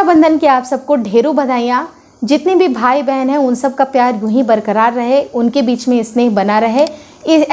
रक्षाबंधन की आप सबको ढेरों बधाइयाँ जितने भी भाई बहन हैं उन सब का प्यार यूं ही बरकरार रहे उनके बीच में स्नेह बना रहे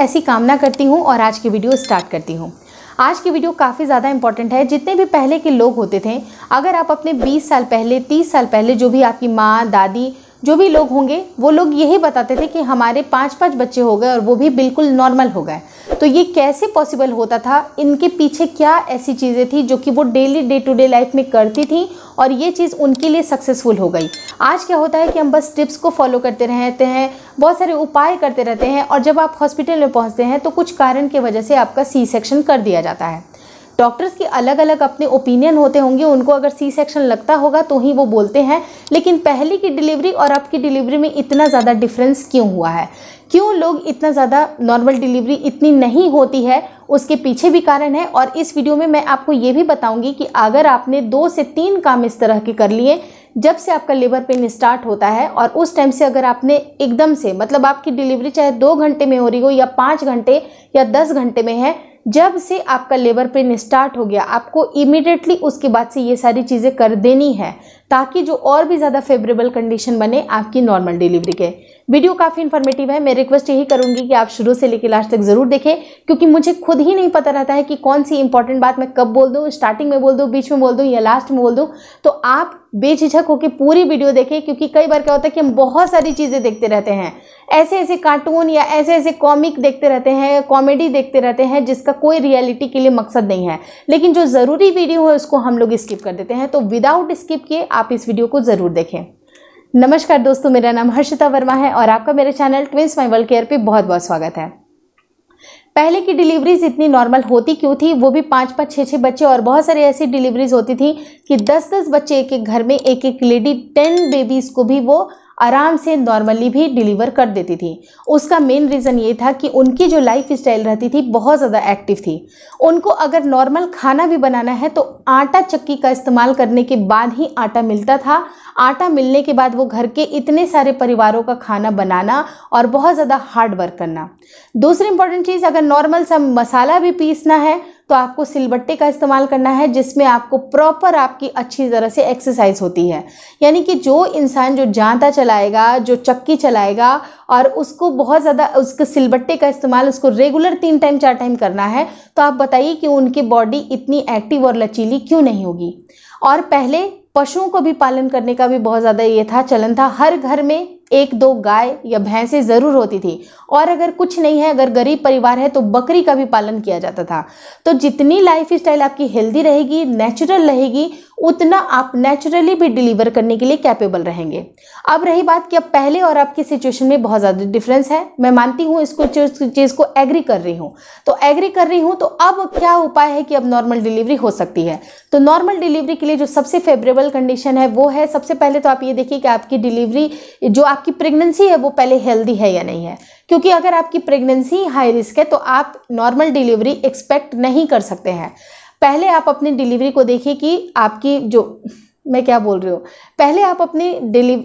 ऐसी कामना करती हूँ और आज की वीडियो स्टार्ट करती हूँ आज की वीडियो काफ़ी ज़्यादा इंपॉर्टेंट है जितने भी पहले के लोग होते थे अगर आप अपने 20 साल पहले 30 साल पहले जो भी आपकी माँ दादी जो भी लोग होंगे वो लोग यही बताते थे कि हमारे पाँच पाँच बच्चे हो गए और वो भी बिल्कुल नॉर्मल हो गए तो ये कैसे पॉसिबल होता था इनके पीछे क्या ऐसी चीज़ें थी जो कि वो daily day to day life में करती थी और ये चीज़ उनके लिए सक्सेसफुल हो गई आज क्या होता है कि हम बस टिप्स को फॉलो करते रहते हैं बहुत सारे उपाय करते रहते हैं और जब आप हॉस्पिटल में पहुँचते हैं तो कुछ कारण की वजह से आपका सी सेक्शन कर दिया जाता है डॉक्टर्स के अलग अलग अपने ओपिनियन होते होंगे उनको अगर सी सेक्शन लगता होगा तो ही वो बोलते हैं लेकिन पहले की डिलीवरी और अब की डिलीवरी में इतना ज़्यादा डिफरेंस क्यों हुआ है क्यों लोग इतना ज़्यादा नॉर्मल डिलीवरी इतनी नहीं होती है उसके पीछे भी कारण है और इस वीडियो में मैं आपको ये भी बताऊंगी कि अगर आपने दो से तीन काम इस तरह के कर लिए जब से आपका लेबर पेन स्टार्ट होता है और उस टाइम से अगर आपने एकदम से मतलब आपकी डिलीवरी चाहे दो घंटे में हो रही हो या पाँच घंटे या दस घंटे में है जब से आपका लेबर पेन स्टार्ट हो गया आपको इमिडिएटली उसके बाद से ये सारी चीज़ें कर देनी है ताकि जो और भी ज़्यादा फेवरेबल कंडीशन बने आपकी नॉर्मल डिलीवरी के वीडियो काफ़ी इन्फॉर्मेटिव है मैं रिक्वेस्ट यही करूँगी कि आप शुरू से लेकर लास्ट तक ज़रूर देखें क्योंकि मुझे खुद ही नहीं पता रहता है कि कौन सी इंपॉर्टेंट बात मैं कब बोल दूँ स्टार्टिंग में बोल दूँ बीच में बोल दूँ या लास्ट में बोल दूँ तो आप बेझिझक होकर पूरी वीडियो देखें क्योंकि कई बार क्या होता है कि हम बहुत सारी चीज़ें देखते रहते हैं ऐसे ऐसे कार्टून या ऐसे ऐसे कॉमिक देखते रहते हैं कॉमेडी देखते रहते हैं जिसका कोई रियलिटी के लिए मकसद नहीं है लेकिन जो ज़रूरी वीडियो है उसको हम लोग स्किप कर देते हैं तो विदाउट स्किप किए आप इस वीडियो को ज़रूर देखें नमस्कार दोस्तों मेरा नाम हर्षिता वर्मा है और आपका मेरे channel twins my world care पर बहुत बहुत स्वागत है पहले की डिलीवरीज इतनी नॉर्मल होती क्यों थी वो भी पाँच पाँच छः छः बच्चे और बहुत सारी ऐसी डिलीवरीज होती थी कि दस दस बच्चे एक एक घर में एक एक लेडी टेन बेबीज़ को भी वो आराम से नॉर्मली भी डिलीवर कर देती थी उसका मेन रीज़न ये था कि उनकी जो लाइफ स्टाइल रहती थी बहुत ज़्यादा एक्टिव थी उनको अगर नॉर्मल खाना भी बनाना है तो आटा चक्की का इस्तेमाल करने के बाद ही आटा मिलता था आटा मिलने के बाद वो घर के इतने सारे परिवारों का खाना बनाना और बहुत ज़्यादा हार्ड वर्क करना दूसरी इंपॉर्टेंट चीज़ अगर नॉर्मल सा मसाला भी पीसना है तो आपको सिलबट्टे का इस्तेमाल करना है जिसमें आपको प्रॉपर आपकी अच्छी तरह से एक्सरसाइज होती है यानी कि जो इंसान जो जाँता चलाएगा जो चक्की चलाएगा और उसको बहुत ज़्यादा उसके सिलबट्टे का इस्तेमाल उसको रेगुलर तीन टाइम चार टाइम करना है तो आप बताइए कि उनकी बॉडी इतनी एक्टिव और लचीली क्यों नहीं होगी और पहले पशुओं को भी पालन करने का भी बहुत ज़्यादा ये था चलन था हर घर में एक दो गाय या भैंसें ज़रूर होती थी और अगर कुछ नहीं है अगर गरीब परिवार है तो बकरी का भी पालन किया जाता था तो जितनी लाइफ स्टाइल आपकी हेल्दी रहेगी नेचुरल रहेगी उतना आप नेचुरली भी डिलीवर करने के लिए कैपेबल रहेंगे अब रही बात कि अब पहले और आपकी सिचुएशन में बहुत ज़्यादा डिफरेंस है मैं मानती हूँ इसको चीज़ को एग्री कर रही हूँ तो एग्री कर रही हूँ तो अब क्या उपाय है कि अब नॉर्मल डिलीवरी हो सकती है तो नॉर्मल डिलीवरी के लिए जो सबसे फेवरेबल कंडीशन है वो है सबसे पहले तो आप ये देखिए कि आपकी डिलीवरी जो आप आपकी प्रेगनेंसी है वो पहले हेल्दी है या नहीं है क्योंकि अगर आपकी प्रेगनेंसी हाई रिस्क है तो आप नॉर्मल डिलीवरी एक्सपेक्ट नहीं कर सकते हैं पहले आप अपनी डिलीवरी को देखिए कि आपकी जो मैं क्या बोल रही हूँ पहले आप अपनी डिलीव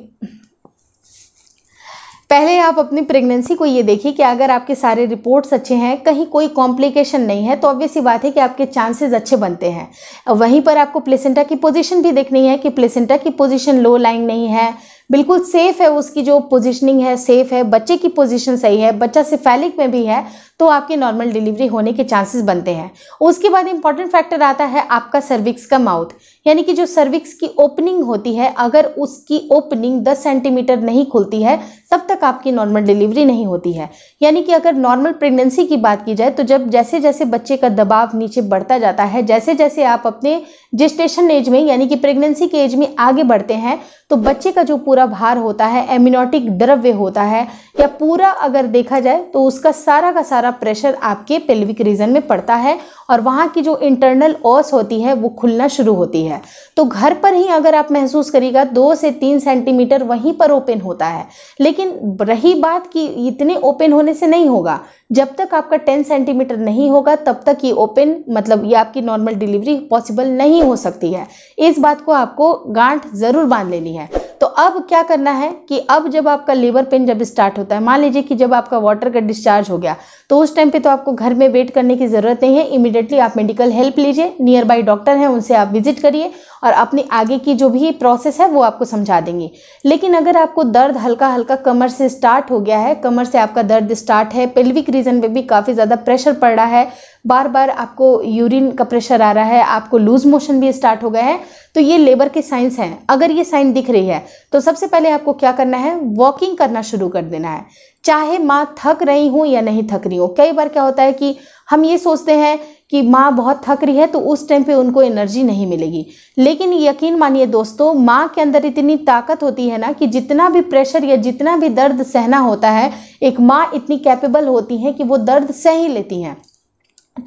पहले आप अपनी प्रेगनेंसी को ये देखिए कि अगर आपके सारे रिपोर्ट्स अच्छे हैं कहीं कोई कॉम्प्लिकेशन नहीं है तो ऑब्वियस ही बात है कि आपके चांसेस अच्छे बनते हैं वहीं पर आपको प्लेसेंटा की पोजीशन भी देखनी है कि प्लेसेंटा की पोजीशन लो लाइंग नहीं है बिल्कुल सेफ है उसकी जो पोजिशनिंग है सेफ है बच्चे की पोजिशन सही है बच्चा सिफेलिक में भी है तो आपकी नॉर्मल डिलीवरी होने के चांसेस बनते हैं उसके बाद इंपॉर्टेंट फैक्टर आता है आपका सर्विक्स का माउथ यानी कि जो सर्विक्स की ओपनिंग होती है अगर उसकी ओपनिंग 10 सेंटीमीटर नहीं खुलती है तब तक आपकी नॉर्मल डिलीवरी नहीं होती है यानी कि अगर नॉर्मल प्रेगनेंसी की बात की जाए तो जब जैसे जैसे बच्चे का दबाव नीचे बढ़ता जाता है जैसे जैसे आप अपने जिस्टेशन एज में यानी कि प्रेगनेंसी के एज में आगे बढ़ते हैं तो बच्चे का जो पूरा भार होता है एम्यूनोटिक द्रव्य होता है या पूरा अगर देखा जाए तो उसका सारा का सारा सारा प्रेशर आपके पेल्विक रीजन में पड़ता है और वहाँ की जो इंटरनल ओस होती है वो खुलना शुरू होती है तो घर पर ही अगर आप महसूस करिएगा दो से तीन सेंटीमीटर वहीं पर ओपन होता है लेकिन रही बात कि इतने ओपन होने से नहीं होगा जब तक आपका टेन सेंटीमीटर नहीं होगा तब तक ये ओपन मतलब ये आपकी नॉर्मल डिलीवरी पॉसिबल नहीं हो सकती है इस बात को आपको गांठ ज़रूर बांध लेनी है तो अब क्या करना है कि अब जब आपका लीवर पेन जब स्टार्ट होता है मान लीजिए कि जब आपका वाटर का डिस्चार्ज हो गया तो उस टाइम पे तो आपको घर में वेट करने की ज़रूरत नहीं है इमिडिएटली आप मेडिकल हेल्प लीजिए नियर बाई डॉक्टर हैं उनसे आप विजिट करिए और अपने आगे की जो भी प्रोसेस है वो आपको समझा देंगे लेकिन अगर आपको दर्द हल्का हल्का कमर से स्टार्ट हो गया है कमर से आपका दर्द स्टार्ट है पेल्विक रीजन पर भी काफ़ी ज़्यादा प्रेशर पड़ रहा है बार बार आपको यूरिन का प्रेशर आ रहा है आपको लूज मोशन भी स्टार्ट हो गया है तो ये लेबर के साइंस हैं अगर ये साइन दिख रही है तो सबसे पहले आपको क्या करना है वॉकिंग करना शुरू कर देना है चाहे माँ थक रही हूँ या नहीं थक रही हूँ कई बार क्या होता है कि हम ये सोचते हैं कि माँ बहुत थक रही है तो उस टाइम पे उनको एनर्जी नहीं मिलेगी लेकिन यकीन मानिए दोस्तों माँ के अंदर इतनी ताकत होती है ना कि जितना भी प्रेशर या जितना भी दर्द सहना होता है एक माँ इतनी कैपेबल होती है कि वो दर्द सह ही लेती हैं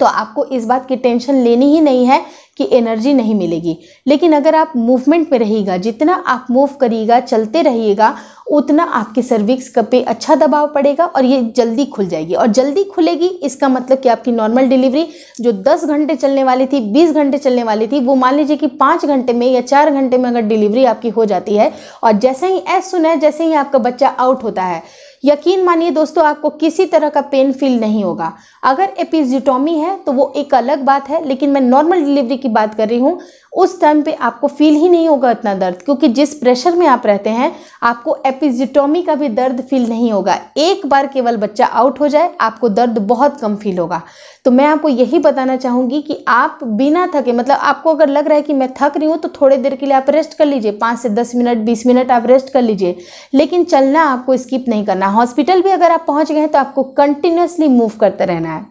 तो आपको इस बात की टेंशन लेनी ही नहीं है कि एनर्जी नहीं मिलेगी लेकिन अगर आप मूवमेंट में रहिएगा जितना आप मूव करिएगा चलते रहिएगा उतना आपके सर्विक्स पे अच्छा दबाव पड़ेगा और ये जल्दी खुल जाएगी और जल्दी खुलेगी इसका मतलब कि आपकी नॉर्मल डिलीवरी जो 10 घंटे चलने वाली थी 20 घंटे चलने वाली थी वो मान लीजिए कि पाँच घंटे में या चार घंटे में अगर डिलीवरी आपकी हो जाती है और जैसे ही ऐसा सुना है जैसे ही आपका बच्चा आउट होता है यकीन मानिए दोस्तों आपको किसी तरह का पेन फील नहीं होगा अगर एपिजिटोमी है तो वो एक अलग बात है लेकिन मैं नॉर्मल डिलीवरी की बात कर रही हूँ उस टाइम पे आपको फील ही नहीं होगा इतना दर्द क्योंकि जिस प्रेशर में आप रहते हैं आपको एपिजिटोमी का भी दर्द फील नहीं होगा एक बार केवल बच्चा आउट हो जाए आपको दर्द बहुत कम फील होगा तो मैं आपको यही बताना चाहूँगी कि आप बिना थके मतलब आपको अगर लग रहा है कि मैं थक रही हूँ तो थोड़ी देर के लिए आप रेस्ट कर लीजिए पाँच से दस मिनट बीस मिनट आप रेस्ट कर लीजिए लेकिन चलना आपको स्किप नहीं करना हॉस्पिटल भी अगर आप पहुँच गए तो आपको कंटिन्यूसली मूव करते रहना है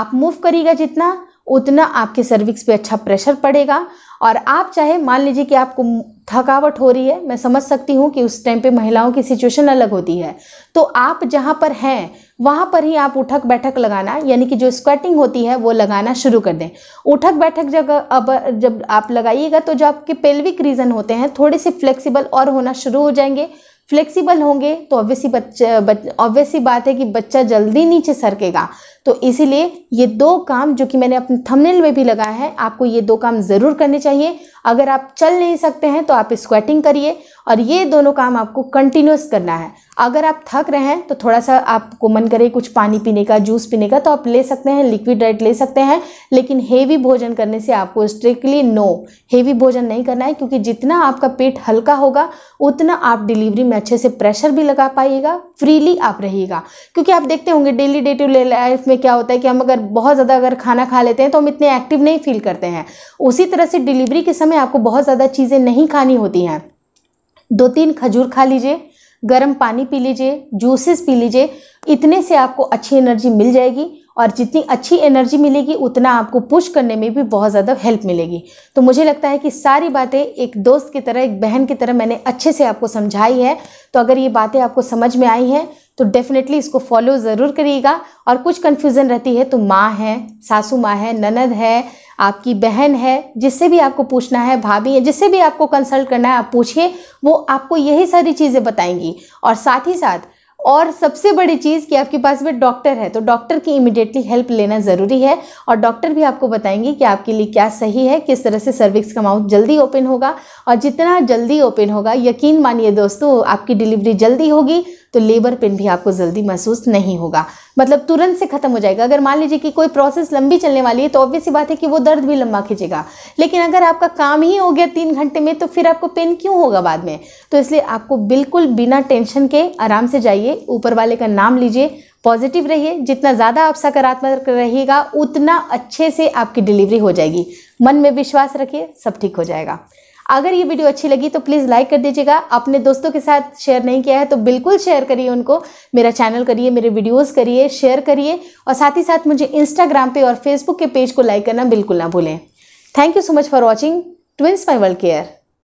आप मूव करिएगा जितना उतना आपके सर्विक्स पे अच्छा प्रेशर पड़ेगा और आप चाहे मान लीजिए कि आपको थकावट हो रही है मैं समझ सकती हूँ कि उस टाइम पे महिलाओं की सिचुएशन अलग होती है तो आप जहाँ पर हैं वहाँ पर ही आप उठक बैठक लगाना यानी कि जो स्क्वेटिंग होती है वो लगाना शुरू कर दें उठक बैठक जब अब जब आप लगाइएगा तो जो आपके पेल्विक रीजन होते हैं थोड़े से फ्लेक्सिबल और होना शुरू हो जाएंगे फ्लेक्सिबल होंगे तो ऑब्वियसली बच्चा ऑब्वियसली बात है कि बच्चा जल्दी नीचे सरकेगा तो इसीलिए ये दो काम जो कि मैंने अपने थंबनेल में भी लगाया है आपको ये दो काम ज़रूर करने चाहिए अगर आप चल नहीं सकते हैं तो आप स्क्वेटिंग करिए और ये दोनों काम आपको कंटिन्यूस करना है अगर आप थक रहे हैं तो थोड़ा सा आपको मन करे कुछ पानी पीने का जूस पीने का तो आप ले सकते हैं लिक्विड डाइट ले सकते हैं लेकिन हेवी भोजन करने से आपको स्ट्रिक्टली नो हेवी भोजन नहीं करना है क्योंकि जितना आपका पेट हल्का होगा उतना आप डिलीवरी में अच्छे से प्रेशर भी लगा पाइएगा फ्रीली आप रहिएगा क्योंकि आप देखते होंगे daily day to day life में में क्या होता है कि हम अगर बहुत ज़्यादा अगर खाना खा लेते हैं तो हम इतने एक्टिव नहीं फील करते हैं उसी तरह से डिलीवरी के समय आपको बहुत ज़्यादा चीज़ें नहीं खानी होती हैं दो तीन खजूर खा लीजिए गर्म पानी पी लीजिए जूसेस पी लीजिए इतने से आपको अच्छी एनर्जी मिल जाएगी और जितनी अच्छी एनर्जी मिलेगी उतना आपको पुश करने में भी बहुत ज़्यादा हेल्प मिलेगी तो मुझे लगता है कि सारी बातें एक दोस्त की तरह एक बहन की तरह मैंने अच्छे से आपको समझाई है तो अगर ये बातें आपको समझ में आई हैं तो डेफिनेटली इसको फॉलो ज़रूर करिएगा और कुछ कन्फ्यूज़न रहती है तो माँ है सासू माँ है ननद है आपकी बहन है जिससे भी आपको पूछना है भाभी है जिससे भी आपको कंसल्ट करना है आप पूछिए वो आपको यही सारी चीज़ें बताएंगी और साथ ही साथ और सबसे बड़ी चीज़ कि आपके पास में डॉक्टर है तो डॉक्टर की इमिडिएटली हेल्प लेना ज़रूरी है और डॉक्टर भी आपको बताएंगे कि आपके लिए क्या सही है किस तरह से सर्विक्स का माउथ जल्दी ओपन होगा और जितना जल्दी ओपन होगा यकीन मानिए दोस्तों आपकी डिलीवरी जल्दी होगी तो लेबर पेन भी आपको जल्दी महसूस नहीं होगा मतलब तुरंत से खत्म हो जाएगा अगर मान लीजिए कि कोई प्रोसेस लंबी चलने वाली है तो ऑब्वियस बात है कि वो दर्द भी लंबा खींचेगा लेकिन अगर आपका काम ही हो गया तीन घंटे में तो फिर आपको पेन क्यों होगा बाद में तो इसलिए आपको बिल्कुल बिना टेंशन के आराम से जाइए ऊपर वाले का नाम लीजिए पॉजिटिव रहिए जितना ज़्यादा आप सकारात्मक रहिएगा उतना अच्छे से आपकी डिलीवरी हो जाएगी मन में विश्वास रखिए सब ठीक हो जाएगा अगर ये वीडियो अच्छी लगी तो प्लीज़ लाइक कर दीजिएगा अपने दोस्तों के साथ शेयर नहीं किया है तो बिल्कुल शेयर करिए उनको मेरा चैनल करिए मेरे वीडियोज़ करिए शेयर करिए और साथ ही साथ मुझे इंस्टाग्राम पर और फेसबुक के पेज को लाइक करना बिल्कुल ना भूलें thank you so much for watching twins my world care